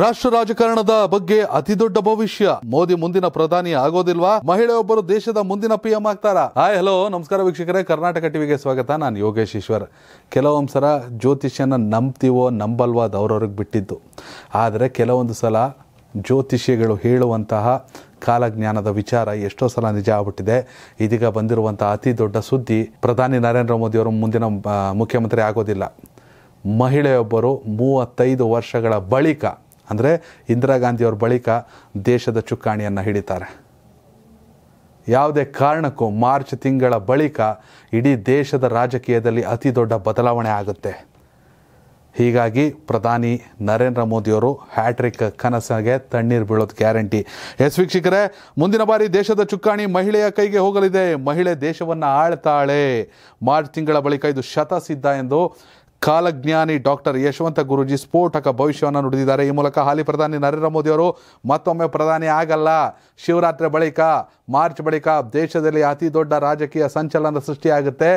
ರಾಷ್ಟ್ರ ರಾಜಕಾರಣದ ಬಗ್ಗೆ ಅತಿ ದೊಡ್ಡ ಭವಿಷ್ಯ ಮೋದಿ ಮುಂದಿನ ಪ್ರಧಾನಿ ಆಗೋದಿಲ್ವಾ ಮಹಿಳೆಯೊಬ್ಬರು ದೇಶದ ಮುಂದಿನ ಪಿ ಎಂ ಆಗ್ತಾರ ಹಾಯ್ ಹಲೋ ನಮಸ್ಕಾರ ವೀಕ್ಷಕರೇ ಕರ್ನಾಟಕ ಟಿವಿಗೆ ಸ್ವಾಗತ ನಾನು ಯೋಗೇಶ್ ಈಶ್ವರ್ ಕೆಲವೊಂದು ಸಲ ಜ್ಯೋತಿಷ್ಯನ ನಂಬ್ತೀವೋ ನಂಬಲ್ವೋ ಅದು ಅವ್ರವ್ರಿಗೆ ಬಿಟ್ಟಿದ್ದು ಆದರೆ ಕೆಲವೊಂದು ಸಲ ಜ್ಯೋತಿಷಿಗಳು ಹೇಳುವಂತಹ ಕಾಲಜ್ಞಾನದ ವಿಚಾರ ಎಷ್ಟೋ ಸಲ ನಿಜ ಆಗ್ಬಿಟ್ಟಿದೆ ಇದೀಗ ಬಂದಿರುವಂತಹ ಅತಿ ದೊಡ್ಡ ಸುದ್ದಿ ಪ್ರಧಾನಿ ನರೇಂದ್ರ ಮೋದಿಯವರು ಮುಂದಿನ ಮುಖ್ಯಮಂತ್ರಿ ಆಗೋದಿಲ್ಲ ಮಹಿಳೆಯೊಬ್ಬರು ಮೂವತ್ತೈದು ವರ್ಷಗಳ ಬಳಿಕ ಅಂದರೆ ಇಂದಿರಾ ಗಾಂಧಿಯವ್ರ ಬಳಿಕ ದೇಶದ ಚುಕ್ಕಾಣಿಯನ್ನು ಹಿಡಿತಾರೆ ಯಾವುದೇ ಕಾರಣಕ್ಕೂ ಮಾರ್ಚ್ ತಿಂಗಳ ಬಳಿಕ ಇಡೀ ದೇಶದ ರಾಜಕೀಯದಲ್ಲಿ ಅತಿ ದೊಡ್ಡ ಬದಲಾವಣೆ ಆಗುತ್ತೆ ಹೀಗಾಗಿ ಪ್ರಧಾನಿ ನರೇಂದ್ರ ಮೋದಿಯವರು ಹ್ಯಾಟ್ರಿಕ್ ಕನಸಿಗೆ ತಣ್ಣೀರು ಬೀಳೋದು ಗ್ಯಾರಂಟಿ ಎಸ್ ವೀಕ್ಷಕರೇ ಮುಂದಿನ ಬಾರಿ ದೇಶದ ಚುಕ್ಕಾಣಿ ಮಹಿಳೆಯ ಕೈಗೆ ಹೋಗಲಿದೆ ಮಹಿಳೆ ದೇಶವನ್ನು ಆಳ್ತಾಳೆ ಮಾರ್ಚ್ ತಿಂಗಳ ಬಳಿಕ ಇದು ಶತಸಿದ್ಧ ಎಂದು ಕಾಲಜ್ಞಾನಿ ಡಾಕ್ಟರ್ ಯಶವಂತ ಗುರುಜಿ ಸ್ಫೋಟಕ ಭವಿಷ್ಯವನ್ನು ನುಡಿದಿದ್ದಾರೆ ಈ ಮೂಲಕ ಹಾಲಿ ಪ್ರಧಾನಿ ನರೇಂದ್ರ ಅವರು ಮತ್ತೊಮ್ಮೆ ಪ್ರಧಾನಿ ಆಗಲ್ಲ ಶಿವರಾತ್ರಿ ಬಳಿಕ ಮಾರ್ಚ್ ಬಳಿಕ ದೇಶದಲ್ಲಿ ಅತಿ ದೊಡ್ಡ ರಾಜಕೀಯ ಸಂಚಲನ ಸೃಷ್ಟಿಯಾಗುತ್ತೆ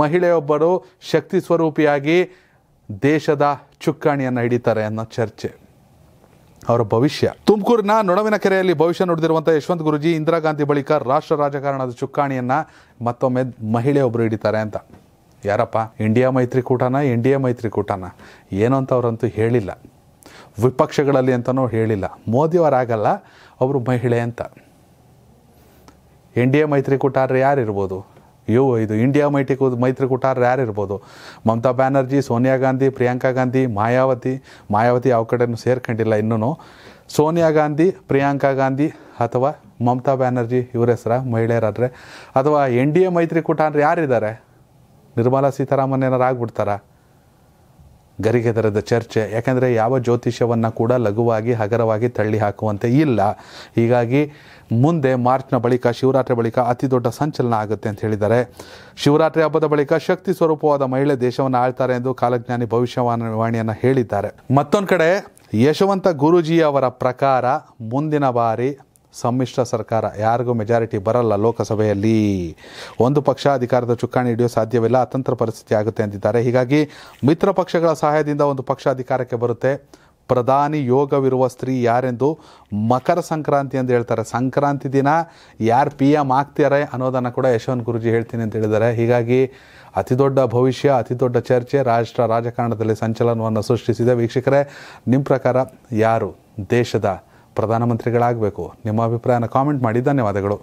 ಮಹಿಳೆಯೊಬ್ಬರು ಶಕ್ತಿ ಸ್ವರೂಪಿಯಾಗಿ ದೇಶದ ಚುಕ್ಕಾಣಿಯನ್ನು ಹಿಡಿತಾರೆ ಅನ್ನೋ ಚರ್ಚೆ ಅವರ ಭವಿಷ್ಯ ತುಮಕೂರಿನ ನೊಣವಿನ ಕೆರೆಯಲ್ಲಿ ಭವಿಷ್ಯ ನೋಡಿದಿರುವಂಥ ಯಶವಂತ ಗುರುಜಿ ಇಂದಿರಾ ಗಾಂಧಿ ಬಳಿಕ ರಾಷ್ಟ್ರ ರಾಜಕಾರಣದ ಚುಕ್ಕಾಣಿಯನ್ನು ಮತ್ತೊಮ್ಮೆ ಮಹಿಳೆಯೊಬ್ಬರು ಹಿಡಿತಾರೆ ಅಂತ ಯಾರಪ್ಪ ಇಂಡಿಯಾ ಮೈತ್ರಿಕೂಟನ ಇಂಡಿಯಾ ಮೈತ್ರಿಕೂಟನ ಏನು ಅಂತ ಅವರಂತೂ ಹೇಳಿಲ್ಲ ವಿಪಕ್ಷಗಳಲ್ಲಿ ಅಂತನೂ ಹೇಳಿಲ್ಲ ಮೋದಿಯವರಾಗಲ್ಲ ಅವರು ಮಹಿಳೆ ಅಂತ ಇಂಡಿಯಾ ಮೈತ್ರಿಕೂಟ ಯಾರು ಯಾರಿರ್ಬೋದು ಇವು ಇದು ಇಂಡಿಯಾ ಮೈತ್ರಿ ಮೈತ್ರಿಕೂಟ ಯಾರಿರ್ಬೋದು ಮಮತಾ ಬ್ಯಾನರ್ಜಿ ಸೋನಿಯಾ ಗಾಂಧಿ ಪ್ರಿಯಾಂಕಾ ಗಾಂಧಿ ಮಾಯಾವತಿ ಮಾಯಾವತಿ ಯಾವ ಕಡೆಯೂ ಸೇರ್ಕೊಂಡಿಲ್ಲ ಇನ್ನೂ ಸೋನಿಯಾ ಗಾಂಧಿ ಪ್ರಿಯಾಂಕಾ ಗಾಂಧಿ ಅಥವಾ ಮಮತಾ ಬ್ಯಾನರ್ಜಿ ಇವರ ಹೆಸರ ಮಹಿಳೆಯರಾದರೆ ಅಥವಾ ಎನ್ ಡಿ ಎ ಮೈತ್ರಿಕೂಟ ಅಂದರೆ ಯಾರಿದ್ದಾರೆ ನಿರ್ಮಲಾ ಸೀತಾರಾಮನ್ ಏನಾರು ಗರಿಗೆ ದರದ ಚರ್ಚೆ ಯಾಕೆಂದರೆ ಯಾವ ಜ್ಯೋತಿಷ್ಯವನ್ನು ಕೂಡ ಲಘುವಾಗಿ ಹಗರವಾಗಿ ತಳ್ಳಿ ಹಾಕುವಂತೆ ಇಲ್ಲ ಹೀಗಾಗಿ ಮುಂದೆ ಮಾರ್ಚ್ನ ಬಳಿಕ ಶಿವರಾತ್ರಿ ಬಳಿಕ ಅತಿ ದೊಡ್ಡ ಸಂಚಲನ ಆಗುತ್ತೆ ಅಂತ ಹೇಳಿದ್ದಾರೆ ಶಿವರಾತ್ರಿ ಹಬ್ಬದ ಬಳಿಕ ಶಕ್ತಿ ಸ್ವರೂಪವಾದ ಮಹಿಳೆ ದೇಶವನ್ನು ಆಳ್ತಾರೆ ಎಂದು ಕಾಲಜ್ಞಾನಿ ಭವಿಷ್ಯವಾಣಿಯನ್ನು ಹೇಳಿದ್ದಾರೆ ಮತ್ತೊಂದು ಕಡೆ ಯಶವಂತ ಗುರೂಜಿಯವರ ಪ್ರಕಾರ ಮುಂದಿನ ಬಾರಿ ಸಮ್ಮಿಶ್ರ ಸರ್ಕಾರ ಯಾರಿಗೂ ಮೆಜಾರಿಟಿ ಬರಲ್ಲ ಲೋಕಸಭೆಯಲ್ಲಿ ಒಂದು ಪಕ್ಷ ಅಧಿಕಾರದ ಚುಕ್ಕಾಣಿ ಹಿಡಿಯೋ ಸಾಧ್ಯವಿಲ್ಲ ಅತಂತ್ರ ಪರಿಸ್ಥಿತಿ ಆಗುತ್ತೆ ಅಂತಿದ್ದಾರೆ ಹೀಗಾಗಿ ಮಿತ್ರ ಪಕ್ಷಗಳ ಸಹಾಯದಿಂದ ಒಂದು ಪಕ್ಷ ಅಧಿಕಾರಕ್ಕೆ ಬರುತ್ತೆ ಪ್ರಧಾನಿ ಯೋಗವಿರುವ ಸ್ತ್ರೀ ಯಾರೆಂದು ಮಕರ ಸಂಕ್ರಾಂತಿ ಅಂತ ಹೇಳ್ತಾರೆ ಸಂಕ್ರಾಂತಿ ದಿನ ಯಾರು ಪಿ ಎಂ ಆಗ್ತಾರೆ ಅನ್ನೋದನ್ನು ಕೂಡ ಯಶವಂತ್ ಗುರುಜಿ ಹೇಳ್ತೀನಿ ಅಂತ ಹೇಳಿದ್ದಾರೆ ಹೀಗಾಗಿ ಅತಿ ದೊಡ್ಡ ಭವಿಷ್ಯ ಅತಿ ದೊಡ್ಡ ಚರ್ಚೆ ರಾಷ್ಟ್ರ ರಾಜಕಾರಣದಲ್ಲಿ ಸಂಚಲನವನ್ನು ಸೃಷ್ಟಿಸಿದೆ ವೀಕ್ಷಕರೇ ನಿಮ್ಮ ಪ್ರಕಾರ ಯಾರು ದೇಶದ ಪ್ರಧಾನಮಂತ್ರಿಗಳಾಗಬೇಕು ನಿಮ್ಮ ಅಭಿಪ್ರಾಯನ ಕಾಮೆಂಟ್ ಮಾಡಿ ಧನ್ಯವಾದಗಳು